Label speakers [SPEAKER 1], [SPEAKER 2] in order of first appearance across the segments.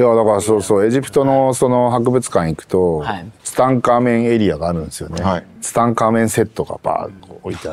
[SPEAKER 1] いやだからそうそうエジプトのその博物館行くと、はい、ツタンカーメンエリアがあるんですよね、はい、ツタンカーメンセットがバーッ置いて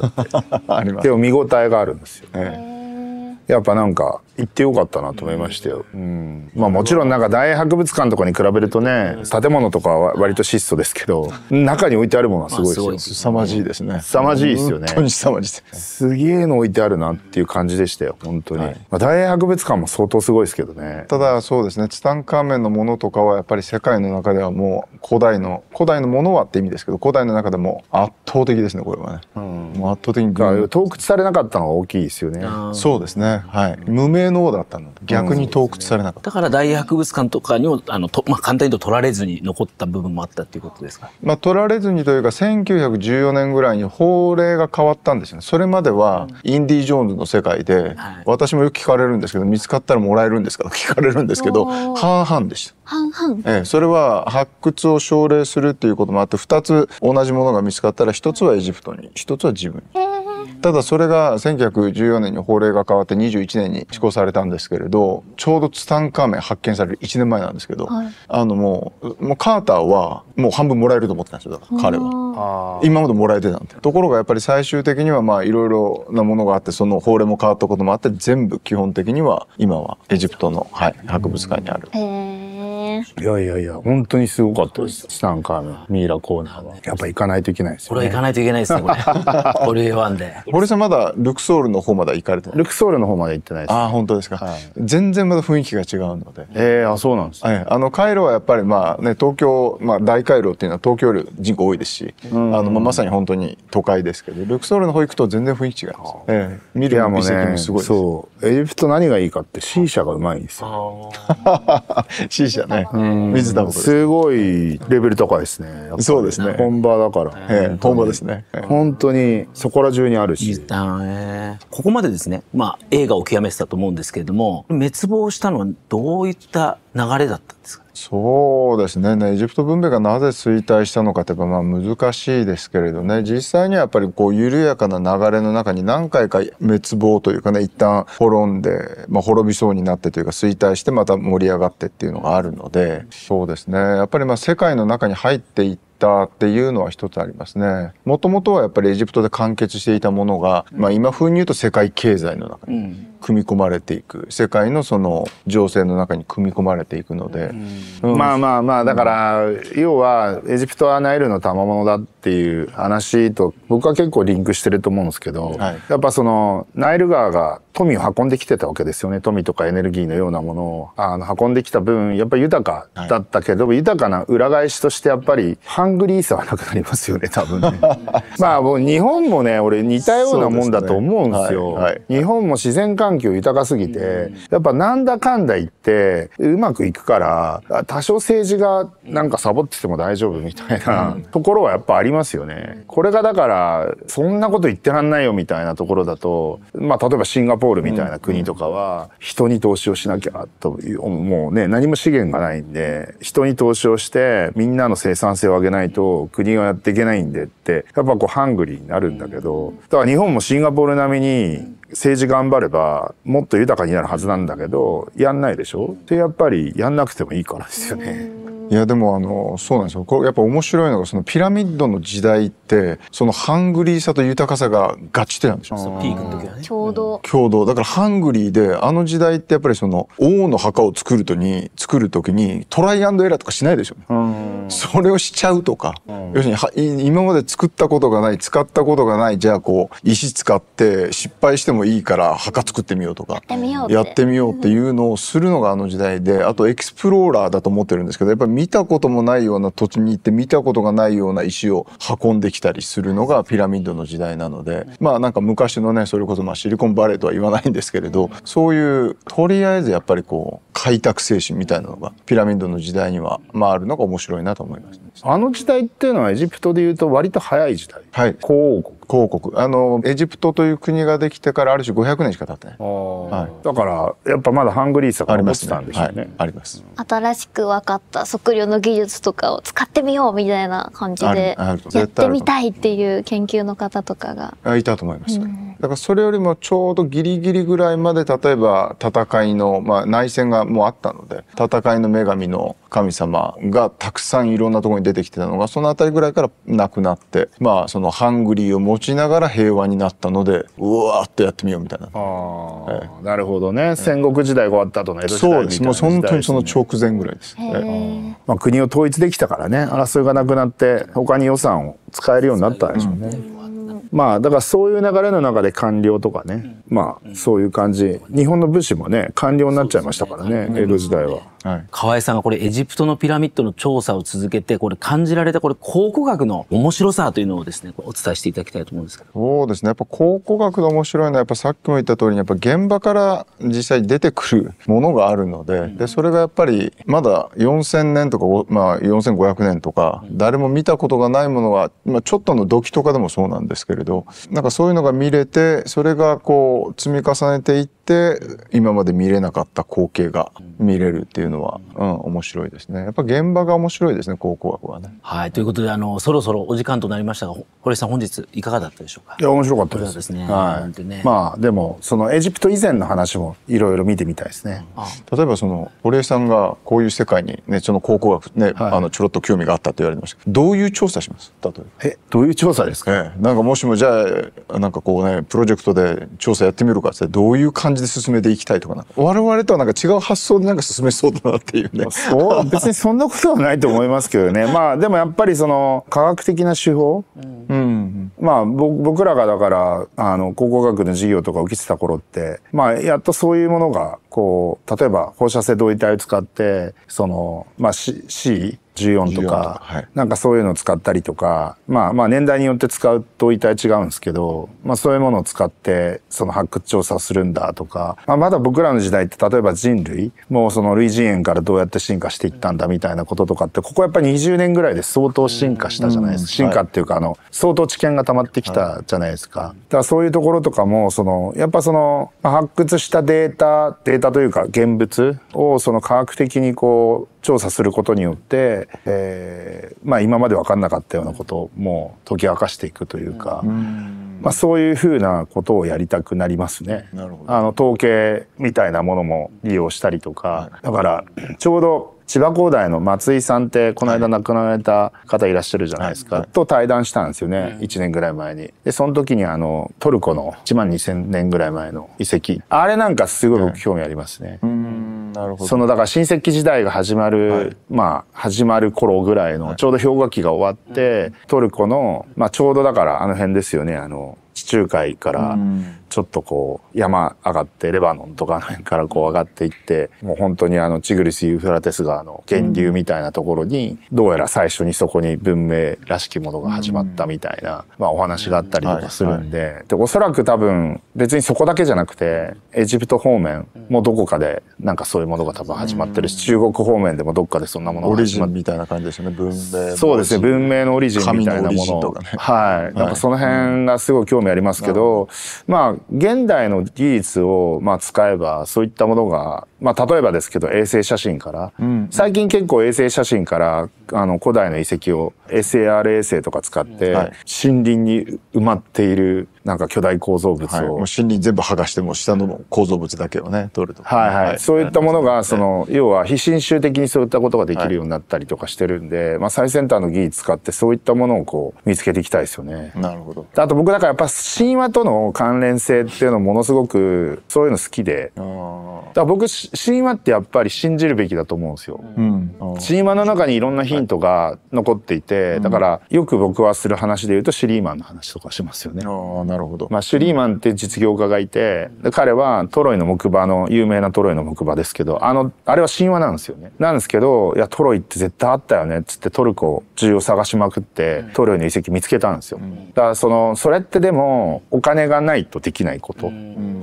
[SPEAKER 1] あって でも見応えがあるんですよ、ね。やっぱなんか行ってよかったなと思いましたよ、うん、まあもちろんなんか大博物館とかに比べるとね建物とかは割と質素ですけど中に置いてあるものはすごいですよ、す
[SPEAKER 2] 凄まじいですね凄まじいですよね本当に
[SPEAKER 1] 凄まじいです、すげえの置いてあるなっていう感じでしたよ本当に、はい、まあ、
[SPEAKER 2] 大博物館も相当すごいですけどねただそうですねツタンカーメンのものとかはやっぱり世界の中ではもう古代の古代のものはって意味ですけど古代の中でも圧倒的ですねこれはね、うん、もう圧倒的に洞窟されなかったのが大きいですよねそうですねはい無名性能だったの逆に洞窟されなかっ
[SPEAKER 1] た、ね、だから大博物館とかにもあのと、まあ、簡単に言うと取られずに残った部分もあったっていうことですか、
[SPEAKER 2] まあ、取られずにというか1914年ぐらいに法令が変わったんですよねそれまではインディ・ジョーンズの世界で、はい、私もよく聞かれるんですけど見つかったらもらえるんですか聞かれるんですけど半々でした。半々、ええ、それは発掘を奨励するっていうこともあって2つ同じものが見つかったら1つはエジプトに1つは自分に。えーただそれが1914年に法令が変わって21年に施行されたんですけれどちょうどツタンカーメン発見される1年前なんですけど、はい、あのもうもうカーターはもう半分もらえると思ってたんですよ彼
[SPEAKER 1] は。
[SPEAKER 2] 今までもらえてたんでところがやっぱり最終的にはまあいろいろなものがあってその法令も変わったこともあって全部基本的に
[SPEAKER 1] は今はエジプトの、はい、博物館にある。いやいやいや、本当にすごかったです。ツタンカーメン、ミイラコーナーは。やっぱ行かないといけないですよ、ね。これ行かないといけないですね、これ。オ リエワ
[SPEAKER 2] ンで。堀さんまだルクソールの方まだ行かれてルクソールの方まで行ってないです。ああ、本当ですか、はい、全然まだ雰囲気が違うので。ええー、あ、そうなんです、ね、はい。あの、カイロはやっぱりまあね、東京、まあ大回廊っていうのは東京より人口多いですし、あの、まあ、まさに本当に都会ですけど、ルクソールの方行くと全然雰囲気違います。ええ
[SPEAKER 1] ー、見るもね、そう。エジプト何がいいかってシーシャがうまいんですよ。シャね。水田すごいレベル高いですね。そうですね。本場だから。本場ですね。本当にそこら中にあるし。ここまでですね、まあ映画を極めてたと思うんですけれども、滅亡したのはどういった流れだったんですか、ね、そうです
[SPEAKER 2] ねエジプト文明がなぜ衰退したのかといえばまあ難しいですけれどね実際にはやっぱりこう緩やかな流れの中に何回か滅亡というかね一旦滅んで、まあ、滅びそうになってというか衰退してまた盛り上がってっていうのがあるのでそうですねやっぱりまあ世界の中に入っていってたっていうのは一つありますね。もともとはやっぱりエジプトで完結していたものが、まあ今風に言うと世界経済の中に組み込まれていく、世界のその情勢の中に組み込まれていくので、
[SPEAKER 1] うんうん、まあまあまあだから、要はエジプトはナイルの賜物だっていう話と僕は結構リンクしてると思うんですけど、はい、やっぱそのナイル川が富を運んできてたわけですよね富とかエネルギーのようなものをあの運んできた分やっぱり豊かだったけど、はい、豊かな裏返しとしてやっぱりハングリーさはなくなりますよね多分ね まあもう日本もね俺似たようなもんだと思うんですよ。すねはい、日本も自然環境豊かすぎて、やっぱなんだかんだ言ってうまくいくから多少政治がなんかサボってても大丈夫みたいなところはやっぱありますますよね。これがだから、そんなこと言ってらんないよみたいなところだと、まあ、例えばシンガポールみたいな国とかは、人に投資をしなきゃという、もうね、何も資源がないんで、人に投資をして、みんなの生産性を上げないと、国がやっていけないんでって、やっぱこう、ハングリーになるんだけど、だから日本もシンガポール並みに、政治頑張れば、もっと豊かになるはずなんだけど、やんないでしょってやっぱり、やんなくてもいいからですよね。いやでも
[SPEAKER 2] あのそうなんですよこれやっぱ面白いのがそのピラミッドの時代ってそのハングリーさと豊かさが合致点なんでしょうピークの
[SPEAKER 1] 時はね共同
[SPEAKER 2] 共同だからハングリーであの時代ってやっぱりその王の墓を作るとに作る時にトライアンドエラーとかしないでしょ、うそれをしちゃうとか、要するには今まで作ったことがない使ったことがないじゃあこう石使って失敗してもいいから墓作ってみようとかやってみようっていうのをするのがあの時代であとエクスプローラーだと思ってるんですけどやっぱり見たこともないような土地に行って見たことがないような石を運んできたりするのがピラミッドの時代なので、まあなんか昔のね、それこそまあシリコンバレーとは言わないんですけれど、そういうとりあえずやっぱりこう、開拓精神みたいなのがピラミッドの時代には、まあ、あるのが面白いなと思います、あの時代っていうのはエジプトでいうと割と早い時代、はい、古王国広国あのエジプトという国ができてからある種500年しか経ってない、はい、だから
[SPEAKER 1] やっぱまだハングリーさが残ってたんでしょうね、ねはい、あります新しく分かった測量の技術とかを使ってみようみたいな感じでやってみたいっていう研究の方とか
[SPEAKER 2] がいたと思います、うんだからそれよりもちょうどギリギリぐらいまで例えば戦いの、まあ、内戦がもうあったので戦いの女神の神様がたくさんいろんなところに出てきてたのがその辺りぐらいからなくなってまあそのハングリーを持ちながら平和になったのでうわっとやってみようみたいな。あええ、なるほどね、戦
[SPEAKER 1] 国時代が終わった後の江戸時代みたいな、ね、そうですもう本当にその直前ぐらいです。ええまあ、国を統一できたからね争いがなくなって他に予算を使えるようになったんでしょうね。まあだからそういう流れの中で官僚とかね、まあそういう感じ、日本の武士もね官僚になっちゃいましたからね江戸時代は。はい、河合さんがこれエジプトのピラミッドの調査を続けてこれ感じられたこれ考古学の面白さというのをですねお伝えしていただきたいと思うんですけど
[SPEAKER 2] そうですねやっぱ考古学の面白いのはやっぱさっきも言った通りにやっぱ現場から実際に出てくるものがあるのでうん、でそれがやっぱりまだ4,000年とか、まあ、4,500年とか、うん、誰も見たことがないものが、まあ、ちょっとの土器とかでもそうなんですけれどなんかそういうのが見れてそれがこう積み重ねていってって今まで見れなかった光景が見れるっていうのは、うん、面白いですねやっぱ現場が面白いで
[SPEAKER 1] すね考古学はね。はいということであのそろそろお時間となりましたが堀さん本日いかがだったでしょうかいや面白かったですね、はいね、まあでもそのエジプト以前の話もいろいろ見
[SPEAKER 2] てみたいですね。うん、例えばその堀江さんがこういう世界にねその考古学ね、はい、あのちょろっと興味があったと言われましたどういう調査します例えばえどういう調査ですか、ええ、なんかもしもじゃあなんかこうねプロジェクトで調査やってみるかってどういう感じじで進めていきたいとかな
[SPEAKER 1] 我々とはなんか違う発想でなんか進めそうだなっていうねそう 別にそんなことはないと思いますけどねまあでもやっぱりその科学的な手法、うん、まあ僕らがだからあの考古学の授業とか受けてた頃ってまあやっとそういうものがこう例えば放射性同位体を使ってそのまあ C 14とか、はい、なんかそういうのを使ったりとか、まあまあ年代によって使うと一体違うんですけど、まあそういうものを使ってその発掘調査をするんだとか、まあまだ僕らの時代って例えば人類、もうその類人猿からどうやって進化していったんだみたいなこととかって、ここやっぱり20年ぐらいで相当進化したじゃないですか。進化っていうかあの、相当知見がたまってきたじゃないですか。だからそういうところとかも、その、やっぱその発掘したデータ、データというか現物をその科学的にこう、調査することによって、えーまあ、今まで分かんなかったようなことも解き明かしていくというか、うん、まあ、そういうふうなことをやりたくなりますね。あの統計みたいなものも利用したりとか、だからちょうど千葉工大の松井さんってこの間亡くなられた方いらっしゃるじゃないですか、はいはい、と対談したんですよね、1年ぐらい前にでその時にあのトルコの1万2,000年ぐらい前の遺跡あれなんかすごい僕興味ありますね。
[SPEAKER 2] はいその
[SPEAKER 1] だから親戚時代が始まる、はい、まあ始まる頃ぐらいのちょうど氷河期が終わって、トルコの、まあ、ちょうどだからあの辺ですよねあの地中海からちょっとこう山上がってレバノンとかの辺からこう上がっていってもう本当にあのチグリス・ユーフラテス川の源流みたいなところに、どうやら最初にそこに文明らしきものが始まったみたいな、まあ、お話があったりとかするんで,、でおそらく多分別にそこだけじゃなくてエジプト方面もどこかでなんかそういうものが多分始まってるし、中国方面でもどっかでそんなものが始まってみたいな感じですね文明そうですね文明のオリジンみたいなもの、ね、はい、なんかその辺がすごい興味ありますけど、まあ現代の技術をまあ使えばそういったものがまあ、例えばですけど衛星写真から、最近結構衛星写真からあの古代の遺跡を SAR 衛星とか使って、森林に埋まっているなんか巨大構造物を、はい、森林全部剥がしても下の構造物だけをね取るとか、はいはい、はい、そういったものが、その、要は非侵襲的にそういったことができるようになったりとかしてるんで、まあ、最先端の技術使ってそういったものをこう見つけていきたいですよね。なるほどあと僕だからやっぱ神話との関連性っていうのものすごくそういうの好きでだから僕神話ってやっぱり信じるべきだと思うんですよ。うん、神話の中にいろんなヒントが残っていて、はい、だからよく僕はする話で言うとシュリーマンの話とかしますよね。ああ、なるほど、まあ、シュリーマンって実業家がいて彼はトロイの木馬の有名なトロイの木馬ですけどあのあれは神話なんですよね。なんですけどいやトロイって絶対あったよねっつってトルコ中を探しまくってトロイの遺跡見つけたんですよ。だからそのそれってでもお金がないとできないこと。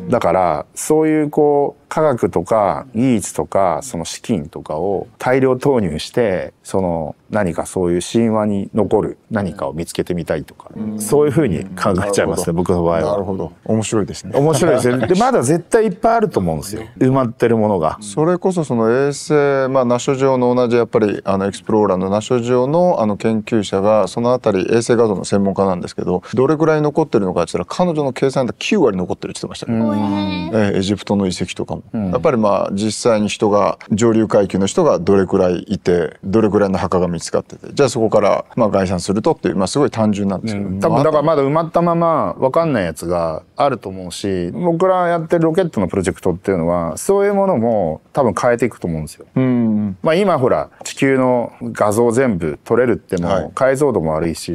[SPEAKER 1] だからそういうこう科学とか技術とかその資金とかを大量投入してその何かそういう神話に残る何かを見つけてみたいとか、そういうふうに考えちゃいますね僕の場合は。なるほど面白いですね。面白いですね。でまだ絶対いっぱいあると思うんですよ埋まってるものが。
[SPEAKER 2] それこそその衛星まあナショ上の同じやっぱりあのエクスプローラーのナショ上のあの研究者がそのあたり衛星画像の専門家なんですけどどれぐらい残ってるのかって言ったら彼女の計算で9割残ってるって言ってましたね。えエジプトの遺跡とかも。やっぱりまあ実際に人が上流階級の人がどれくらいいてどれくらいの墓が見つかっててじゃあそこからまあ概算するとっていう、まあ、すごい単純なんですけど、うん、多分だ
[SPEAKER 1] からまだ埋まったまま分かんないやつがあると思うし僕らやってるロケットのプロジェクトっていうのはそういうものも多分変えていくと思うんですよ。うんまあ、今ほら地球の画像全部撮れるっても解像度も悪いし、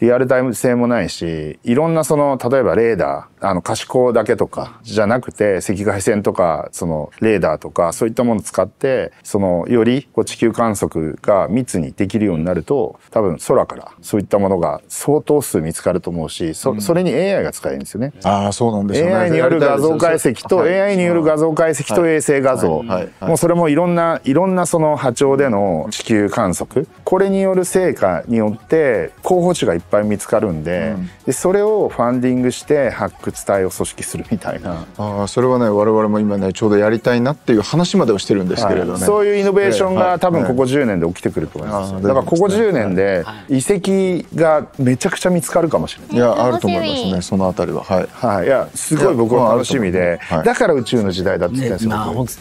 [SPEAKER 1] リアルタイム性もないしいろんなその例えばレーダーあの可視光だけとかじゃなくて赤外線とかそのレーダーとかそういったものを使ってそのよりこう地球観測が密にできるようになると多分空からそういったものが相当数見つかると思うしそ,、れに AI が使えるんですよね。ああそうなんですね。AI による画像解析と、AI による画像解析と衛星画像、もうそれもいろんないろんなその波長での地球観測これによる成果によって候補地がいっぱい見つかるんで,、でそれをファンディングして発掘伝えを組織するみたいな
[SPEAKER 2] あそれはね我々も今ねちょうどやりたいなっていう話まではしてる
[SPEAKER 1] んですけれどね、はい、そういうイノベーションが多分ここ10年で起きてくると思います、はい、だからここ10年で遺跡がめちゃくちゃ見つかるかもしれない、いや、やあると思いますねそのあたりははい、はい、いやすごい僕は楽しみで、はい、だから宇宙の時代だって言ったんですよ、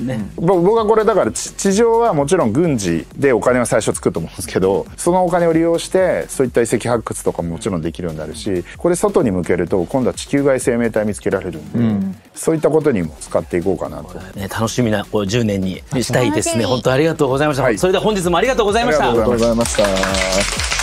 [SPEAKER 1] ねまあね、僕はこれだから地上はもちろん軍事でお金は最初作ると思うんですけどそのお金を利用してそういった遺跡発掘とかももちろんできるようになるしこれ外に向けると今度は地球外生メーター見つけられるんで、うん、そういったことにも使っていこうかなと、ね、楽しみなこう10年にしたいですね本当ありがとうございました、はい、それでは本日もありがとうございましたありがとうございました